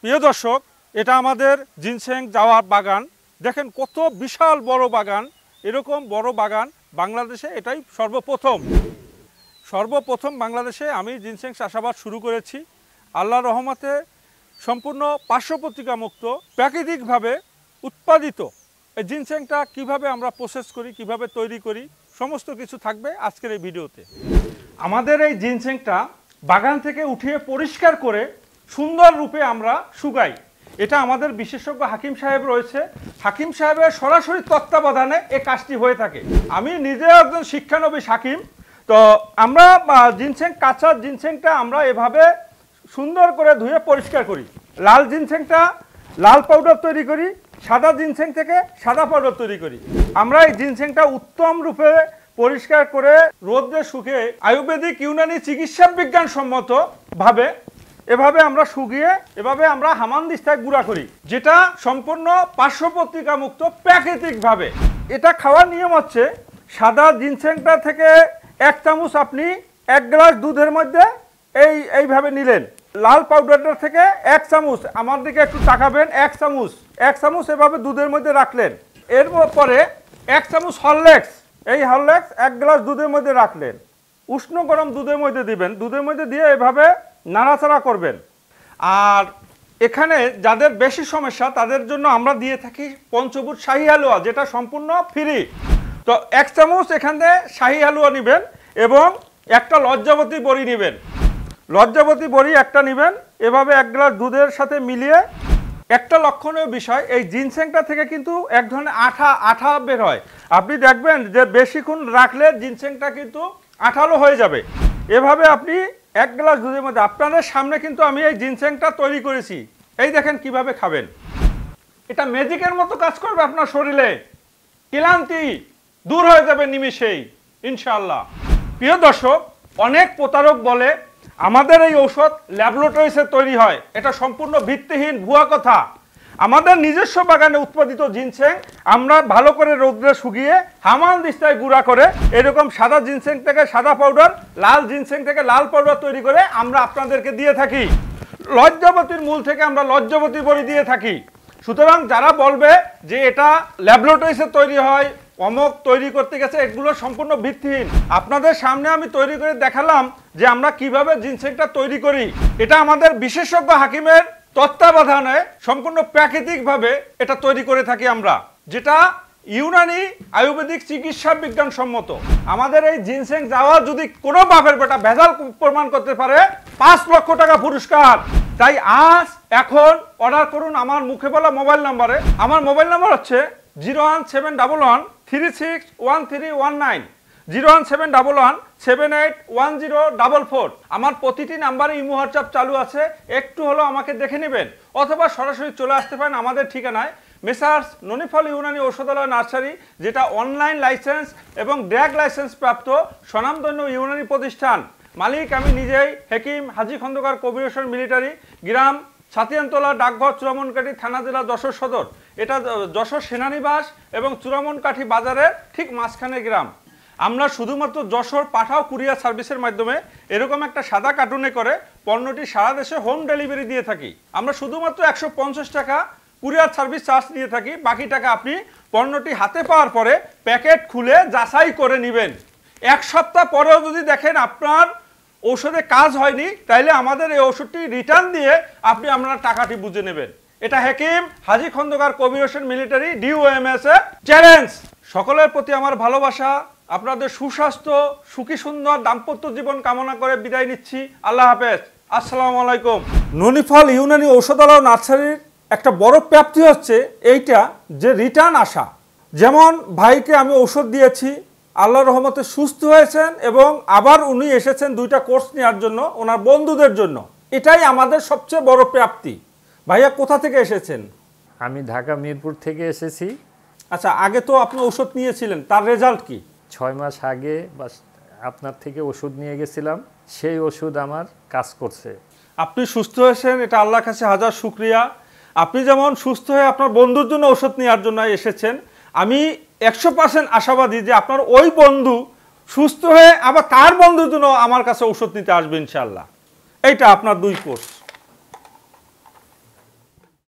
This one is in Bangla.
প্রিয় দর্শক এটা আমাদের জিনসেং যাওয়ার বাগান দেখেন কত বিশাল বড় বাগান এরকম বড় বাগান বাংলাদেশে এটাই সর্বপ্রথম সর্বপ্রথম বাংলাদেশে আমি জিনসেং চাষাবাদ শুরু করেছি আল্লাহ রহমতে সম্পূর্ণ পার্শ্বপত্রিকামুক্ত প্রাকৃতিকভাবে উৎপাদিত এই জিনসেংটা কিভাবে আমরা প্রসেস করি কিভাবে তৈরি করি সমস্ত কিছু থাকবে আজকের এই ভিডিওতে আমাদের এই জিনসেংটা বাগান থেকে উঠিয়ে পরিষ্কার করে সুন্দর রূপে আমরা শুকাই এটা আমাদের বিশেষজ্ঞ হাকিম সাহেব রয়েছে হাকিম সাহেবের সরাসরি তত্ত্বাবধানে এ কাজটি হয়ে থাকে আমি নিজে একজন শিক্ষানবী হাকিম তো আমরা জিনসেং কাঁচা জিনসেংটা আমরা এভাবে সুন্দর করে ধুয়ে পরিষ্কার করি লাল জিনসেংটা লাল পাউডার তৈরি করি সাদা জিনসেং থেকে সাদা পাউডার তৈরি করি আমরা এই জিনসেংটা উত্তম রূপে পরিষ্কার করে রোদ্রে শুকে আয়ুর্বেদিক ইউনানি চিকিৎসা বিজ্ঞানসম্মতভাবে এভাবে আমরা শুকিয়ে এভাবে আমরা দিস্তায় গুঁড়া করি যেটা সম্পূর্ণ পার্শ্বপত্রিকা মুক্ত প্রাকৃতিকভাবে এটা খাওয়ার নিয়ম হচ্ছে সাদা জিনসেংটা থেকে এক চামচ আপনি এক গ্লাস দুধের মধ্যে এই এইভাবে নিলেন লাল পাউডারটা থেকে এক চামচ আমার দিকে একটু তাকাবেন এক চামচ এক চামচ এভাবে দুধের মধ্যে রাখলেন এর পরে এক চামচ হরলেক্স এই হরলেক্স এক গ্লাস দুধের মধ্যে রাখলেন উষ্ণ গরম দুধের মধ্যে দিবেন দুধের মধ্যে দিয়ে এভাবে নাড়াচাড়া করবেন আর এখানে যাদের বেশি সমস্যা তাদের জন্য আমরা দিয়ে থাকি পঞ্চভূত শাহি হালুয়া যেটা সম্পূর্ণ ফ্রি তো এক চামচ এখানে শাহি হালুয়া নেবেন এবং একটা লজ্জাবতী বড়ি নেবেন লজ্জাবতী বড়ি একটা নেবেন এভাবে এক গ্লাস দুধের সাথে মিলিয়ে একটা লক্ষণীয় বিষয় এই জিনসেংটা থেকে কিন্তু এক ধরনের আঠা আঠা বের হয় আপনি দেখবেন যে বেশিক্ষণ রাখলে জিনসেংটা কিন্তু আঠালো হয়ে যাবে এভাবে আপনি এক গ্লাস দুধের মধ্যে আপনাদের সামনে কিন্তু আমি এই জিনসেংটা তৈরি করেছি এই দেখেন কিভাবে খাবেন এটা ম্যাজিকের মতো কাজ করবে আপনার শরীরে ক্লান্তি দূর হয়ে যাবে নিমিষেই ইনশাল্লাহ প্রিয় দর্শক অনেক প্রতারক বলে আমাদের এই ঔষধ ল্যাবরেটরিসে তৈরি হয় এটা সম্পূর্ণ ভিত্তিহীন ভুয়া কথা আমাদের নিজস্ব বাগানে উৎপাদিত জিনসেং আমরা ভালো করে রোদ্রে শুকিয়ে হামান দিস্তায় গুঁড়া করে এরকম সাদা জিনসেং থেকে সাদা পাউডার লাল জিনসেং থেকে লাল পাউডার তৈরি করে আমরা আপনাদেরকে দিয়ে থাকি লজ্জাবতীর মূল থেকে আমরা লজ্জাবতী বড়ি দিয়ে থাকি সুতরাং যারা বলবে যে এটা ল্যাবরেটরিসে তৈরি হয় অমক তৈরি করতে গেছে এগুলো সম্পূর্ণ ভিত্তিহীন আপনাদের সামনে আমি তৈরি করে দেখালাম যে আমরা কিভাবে জিনসেংটা তৈরি করি এটা আমাদের বিশেষজ্ঞ হাকিমের তত্ত্বাবধানে সম্পূর্ণ প্রাকৃতিকভাবে এটা তৈরি করে থাকি আমরা যেটা ইউনানি আয়ুর্বেদিক চিকিৎসা বিজ্ঞান সম্মত আমাদের এই জিনসেং যাওয়া যদি কোনো বাপের বেটা ভেজাল প্রমাণ করতে পারে পাঁচ লক্ষ টাকা পুরস্কার তাই আজ এখন অর্ডার করুন আমার মুখে বলা মোবাইল নাম্বারে আমার মোবাইল নাম্বার হচ্ছে zero one seven double one three six one three one nine zero one seven double one seven eight one zero double four আমার প্রতিটি নাম্বারে ইমো হোয়াটসঅ্যাপ চালু আছে একটু হলেও আমাকে দেখে নেবেন অথবা সরাসরি চলে আসতে পারেন আমাদের ঠিকানায় মেসার্স ননিফল ইউনানি ঔষধালয় নার্সারি যেটা অনলাইন লাইসেন্স এবং ড্র্যাগ লাইসেন্স প্রাপ্ত স্বনামধন্য ইউনানি প্রতিষ্ঠান মালিক আমি নিজেই হেকিম হাজি খন্দকার কবির হোসেন মিলিটারি গ্রাম ছাতিয়ানতলা ডাকঘর চূড়ামনকাঠি থানা জেলা যশোর সদর এটা যশোর সেনানিবাস এবং চুরামনকাঠি বাজারের ঠিক মাঝখানে গ্রাম আমরা শুধুমাত্র যশোর পাঠাও কুরিয়ার সার্ভিসের মাধ্যমে এরকম একটা সাদা কার্টুনে করে পণ্যটি সারা দেশে হোম ডেলিভারি দিয়ে থাকি আমরা শুধুমাত্র একশো টাকা কুরিয়ার সার্ভিস চার্জ দিয়ে থাকি বাকি টাকা আপনি পণ্যটি হাতে পাওয়ার পরে প্যাকেট খুলে যাচাই করে নেবেন এক সপ্তাহ পরেও যদি দেখেন আপনার ঔষধে কাজ হয়নি তাহলে আমাদের এই ওষুধটি রিটার্ন দিয়ে আপনি আপনার টাকাটি বুঝে নেবেন এটা হেকিম হাজি খন্দকার কবির হোসেন মিলিটারি ডিওএমএস এ চ্যালেঞ্জ সকলের প্রতি আমার ভালোবাসা আপনাদের সুস্বাস্থ্য সুখী সুন্দর দাম্পত্য জীবন কামনা করে বিদায় নিচ্ছি আল্লাহ হাফেজ আসসালামু আলাইকুম ননিফল ইউনানি ঔষধালয় নার্সারির একটা বড় প্রাপ্তি হচ্ছে এইটা যে রিটার্ন আসা যেমন ভাইকে আমি ঔষধ দিয়েছি আল্লাহ রহমতে সুস্থ হয়েছেন এবং আবার উনি এসেছেন দুইটা কোর্স নেওয়ার জন্য ওনার বন্ধুদের জন্য এটাই আমাদের সবচেয়ে বড় প্রাপ্তি ভাইয়া কোথা থেকে এসেছেন আমি ঢাকা মিরপুর থেকে এসেছি আচ্ছা আগে তো আপনি ওষুধ নিয়েছিলেন তার রেজাল্ট কী ছয় মাস আগে বা আপনার থেকে ওষুধ নিয়ে গেছিলাম সেই ওষুধ আমার কাজ করছে আপনি সুস্থ হয়েছেন এটা আল্লাহর কাছে হাজার শুক্রিয়া আপনি যেমন সুস্থ হয়ে আপনার বন্ধুর জন্য ওষুধ নেওয়ার জন্য এসেছেন আমি একশো পার্সেন্ট আশাবাদী যে আপনার ওই বন্ধু সুস্থ হয়ে আবার তার বন্ধুর জন্য আমার কাছে ওষুধ নিতে আসবে ইনশাল্লাহ এইটা আপনার দুই কোর্স